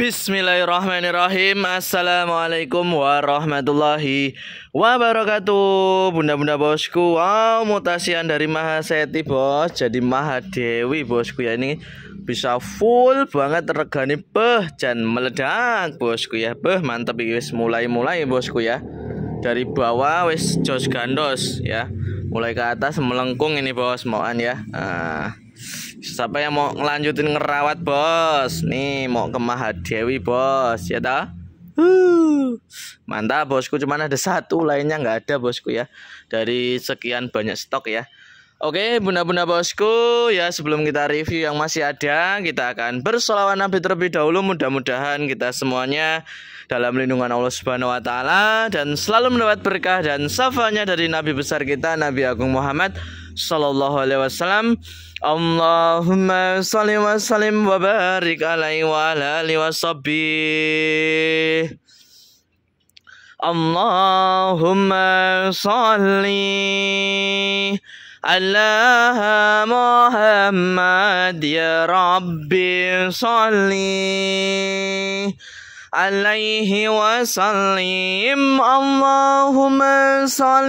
Bismillahirrahmanirrahim Assalamualaikum warahmatullahi wabarakatuh Bunda-bunda bosku Wow mutasian dari Mahaseti bos Jadi Mahadewi bosku ya ini Bisa full banget regani beh Dan meledak bosku ya Beh mantep wis mulai-mulai bosku ya Dari bawah wis jos gandos ya Mulai ke atas melengkung ini bos Mauan ya ah siapa yang mau ngelanjutin ngerawat bos nih mau ke Mahadewi bos ya dah. Uh, mantap bosku cuman ada satu lainnya nggak ada bosku ya dari sekian banyak stok ya Oke, bunda-bunda bosku, ya sebelum kita review yang masih ada, kita akan bersolawat Nabi terlebih dahulu. Mudah-mudahan kita semuanya dalam lindungan Allah Subhanahu wa taala dan selalu mendapat berkah dan safanya dari nabi besar kita Nabi Agung Muhammad sallallahu alaihi wasallam Allahumma salli wa sallim wa barik alaihi wa ala alihi wa sahbihi Allahumma salli على محمد يا ربي صلي عليه وسلم اللهم صلِّ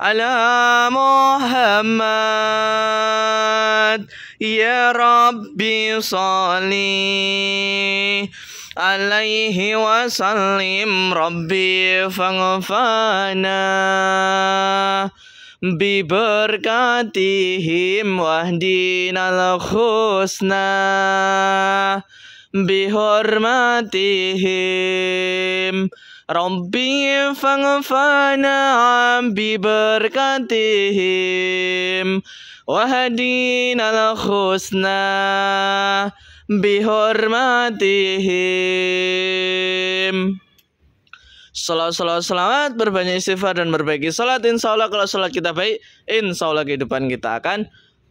على محمد يا ربي صلي عليه وسلم ربي فاغفرنا ببركاتهم واهدنا الحسنى bihormatihim Rabbi bi berkatihim Wahadina al-khusna bihormatihim Salat, salat, selamat, berbanyak istighfar dan berbagi salat. Insya Allah kalau salat kita baik, insya Allah kehidupan kita akan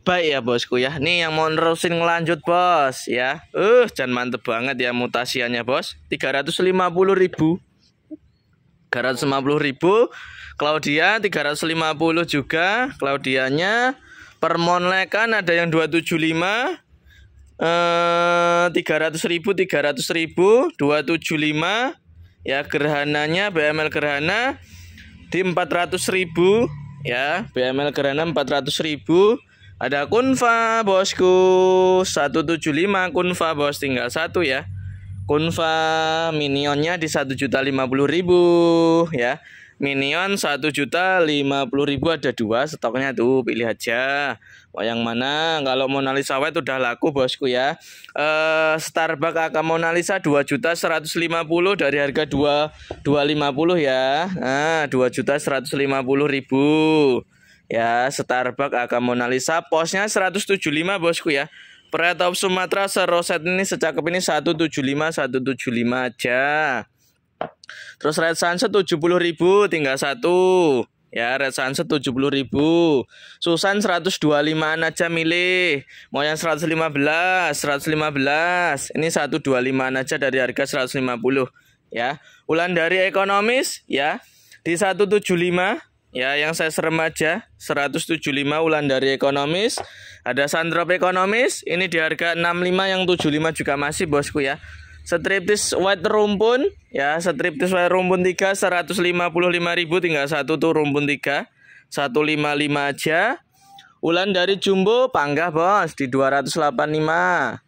baik ya bosku ya. Nih yang mau nerusin ngelanjut bos ya. uh, jangan mantep banget ya mutasiannya bos. 350 ribu. 350 ribu. Claudia 350 juga. Claudianya permonlekan ada yang 275 eh ratus ribu 300 ribu 275 ya gerhananya BML gerhana di 400 ribu ya BML gerhana 400 ribu ada kunfa bosku 175 kunfa bos tinggal satu ya. Kunfa minionnya di 1.050.000 ya. Minion 1.050.000 ada dua stoknya tuh pilih aja. Oh, yang mana? Kalau Mona Lisa White udah laku bosku ya. Eh Starbucks akan Mona Lisa 2 juta 150 dari harga 2 250 ya. Nah, 2 juta 150 ribu Ya, Starbucks akan monalisa posnya 175 bosku ya. of Sumatera seroset ini secakep ini 175 175 aja. Terus Red Sunset 70.000 tinggal satu. Ya, Red Sunset 70.000. Susan 125-an aja milih. Mau yang 115, 115. Ini 125-an aja dari harga 150, ya. Ulan dari ekonomis, ya. Di 175 Ya, yang saya serem aja 175 ulan dari ekonomis. Ada Sandrop ekonomis, ini di harga 65 yang 75 juga masih bosku ya. Striptis white rumpun ya, striptis white rumpun 3 ribu tinggal satu tuh rumpun 3. 155 aja. Ulan dari Jumbo panggah bos di 285.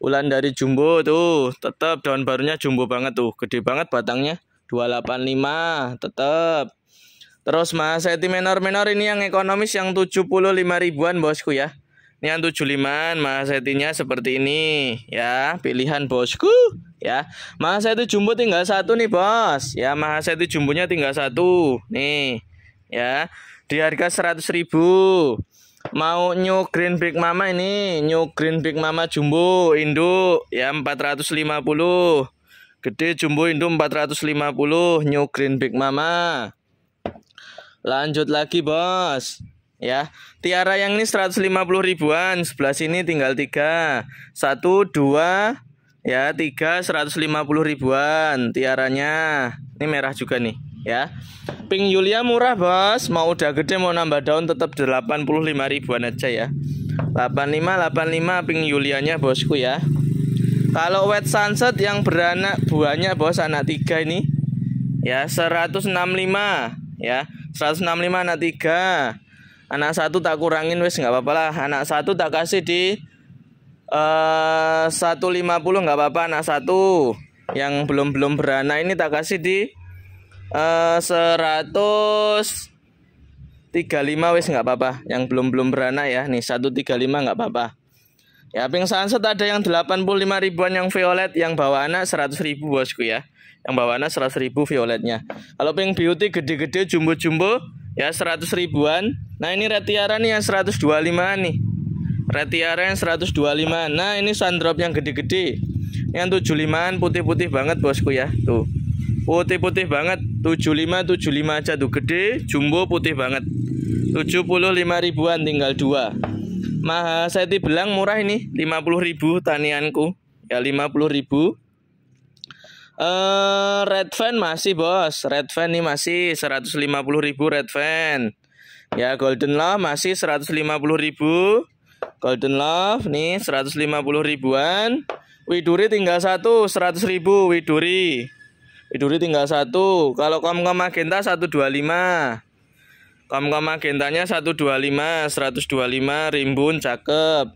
Ulan dari jumbo tuh, tetap daun barunya jumbo banget tuh, gede banget batangnya. 285, tetap. Terus Mas seti menor-menor ini yang ekonomis yang 75 ribuan bosku ya. Ini yang 75 Mas Setinya seperti ini ya, pilihan bosku ya. Mas seti jumbo tinggal satu nih bos. Ya Mas seti jumbonya tinggal satu nih ya. Di harga 100 ribu Mau New Green Big Mama ini, New Green Big Mama jumbo induk ya 450. Gede jumbo induk 450, New Green Big Mama. Lanjut lagi bos ya. Tiara yang ini 150 ribuan, sebelah sini tinggal 3. 1 2 ya, 3 150 ribuan tiaranya. Ini merah juga nih, ya. Pink Yulia murah, Bos. Mau udah gede mau nambah daun tetap 85 ribuan aja ya. 85 85 pink Yulianya, Bosku ya. Kalau wet sunset yang beranak buahnya, Bos, anak tiga ini ya 165 ya 165 anak 3 anak 1 tak kurangin wis nggak apa-apa lah anak 1 tak kasih di eh, uh, 150 nggak apa-apa anak 1 yang belum belum beranak ini tak kasih di eh uh, 135 wis nggak apa-apa yang belum belum beranak ya nih 135 nggak apa-apa Ya, Pink Sunset ada yang 85 ribuan yang violet, yang bawa anak 100 ribu bosku ya. Yang bawa anak 100 ribu violetnya. Kalau Pink Beauty gede-gede, jumbo-jumbo, ya 100 ribuan. Nah, ini Retiara nih yang 125 nih. Retiara yang 125. Nah, ini sun drop yang gede-gede. Yang 75-an putih-putih banget bosku ya. Tuh. Putih-putih banget. 75 75 aja tuh gede, jumbo putih banget. 75 ribuan tinggal dua saya Belang murah ini ribu tanianku. Ya lima 50.000. Uh, eh, Red Van masih bos, Red Van nih masih puluh ribu Red Van. Ya Golden Love masih seratus lima puluh ribu. Golden Love nih puluh ribuan. Widuri tinggal satu seratus ribu Widuri. Widuri tinggal satu. Kalau kamu satu Magenta lima. Kom-kom agentanya 125, 125 rimbun cakep.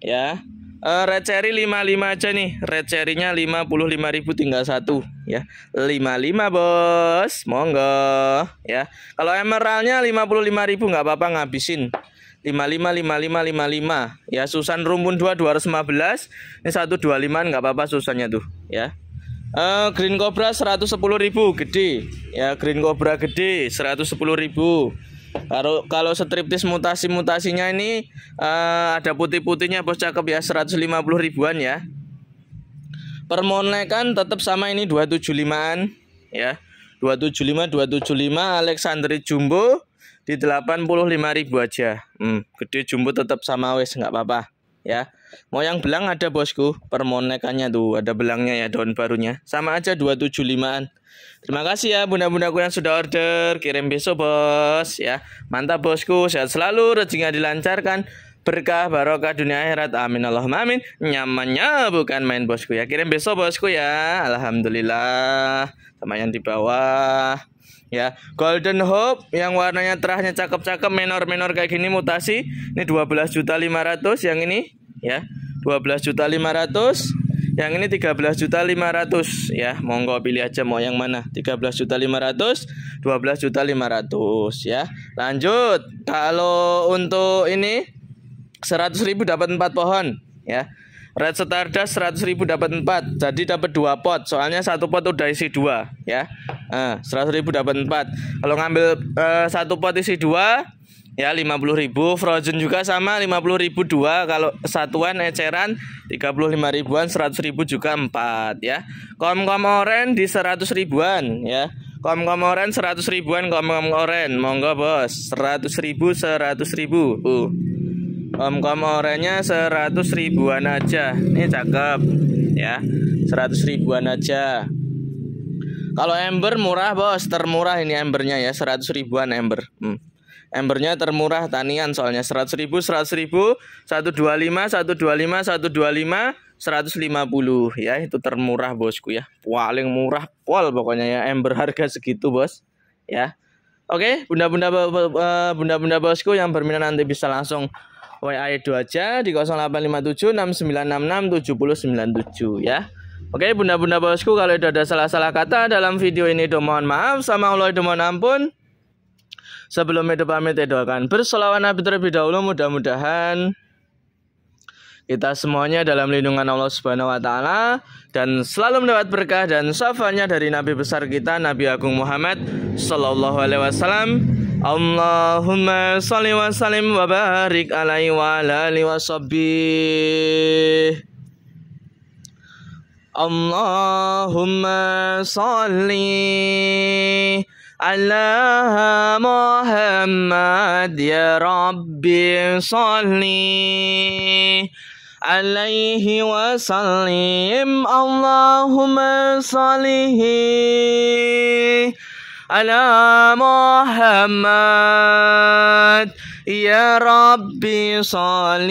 Ya. Uh, red cherry 55 aja nih. Red cherry-nya 55.000 tinggal satu ya. 55, Bos. Monggo ya. Kalau emeraldnya 55.000 nggak apa-apa ngabisin. 55 55 55 ya Susan rumpun 2 215 ini 125 nggak apa-apa Susannya tuh ya Uh, green Cobra 110.000 gede. Ya, Green Cobra gede 110.000. Kalau kalau striptis mutasi-mutasinya ini uh, ada putih-putihnya Bos cakep ya 150 ribuan ya. Permonekan tetap sama ini 275-an ya. 275 275 Alexander Jumbo di 85.000 aja. Hmm, gede Jumbo tetap sama wes nggak apa-apa ya. Mau yang belang ada bosku, permonekannya tuh, ada belangnya ya daun barunya. Sama aja 275-an. Terima kasih ya bunda-bundaku yang sudah order, kirim besok bos ya. Mantap bosku, sehat selalu, rezekinya dilancarkan. Berkah barokah dunia akhirat amin allah amin Nyamannya bukan main bosku ya Kirim besok bosku ya Alhamdulillah Sama yang di bawah ya Golden Hope yang warnanya terahnya cakep-cakep menor-menor kayak gini mutasi ini 12.500 yang ini ya. 12 juta 500, yang ini 13 juta 500 ya. Monggo pilih aja mau yang mana. 13 juta 500, 12 juta 500 ya. Lanjut. Kalau untuk ini 100.000 dapat 4 pohon ya. Red Stardust 100.000 dapat 4. Jadi dapat 2 pot. Soalnya satu pot udah isi 2 ya. Eh, ah, 100.000 dapat 4. Kalau ngambil eh, satu pot isi 2 ya 50.000 frozen juga sama 50.000 dua kalau satuan eceran 35 ribuan 100 ribu juga empat ya kom-kom oren di 100 ribuan ya kom-kom oren 100 ribuan kom-kom oren monggo bos 100 ribu 100 ribu uh. kom-kom orennya 100 ribuan aja ini cakep ya 100 ribuan aja kalau ember murah bos termurah ini embernya ya 100 ribuan ember hmm. Embernya termurah tanian soalnya 100 ribu, 100 ribu, 125, 125, 125, 150 ya itu termurah bosku ya. Paling murah pol pokoknya ya ember harga segitu bos ya. Oke, bunda-bunda bunda-bunda bosku yang berminat nanti bisa langsung WA itu aja di 0857 6966 7097 ya. Oke, bunda-bunda bosku kalau itu ada salah-salah kata dalam video ini mohon maaf sama Allah do mohon ampun. Sebelum itu pamit ya doakan bersolawat Nabi terlebih dahulu mudah-mudahan kita semuanya dalam lindungan Allah Subhanahu wa taala dan selalu mendapat berkah dan syafaatnya dari nabi besar kita Nabi Agung Muhammad sallallahu alaihi wasallam. Allahumma shalli wa sallim wa barik alaihi wa ala alihi wa sahbihi. Allahumma shalli على محمد يا ربي صلي عليه وسلم اللهم صلِّ على محمد يا ربي صل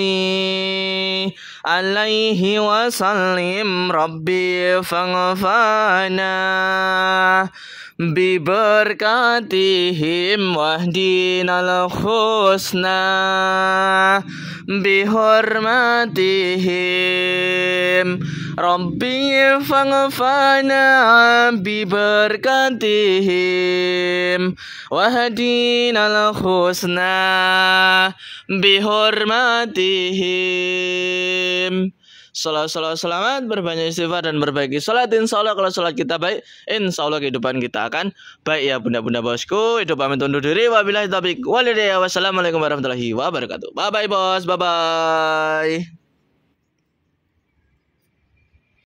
عليه وسلم ربي فاغفرنا biberkatihim wahdinal husna bihormatihim Rabbi fangfana biberkatihim wahdinal khusna, bihormatihim Salah salah selamat, berbanyak istighfar dan berbagi salat. Insya Allah kalau salat kita baik, insya Allah kehidupan kita akan baik ya bunda-bunda bosku. Itu pamit undur diri. Wabillahi taufik walhidayah. Wassalamualaikum warahmatullahi wabarakatuh. Bye bye bos. Bye bye.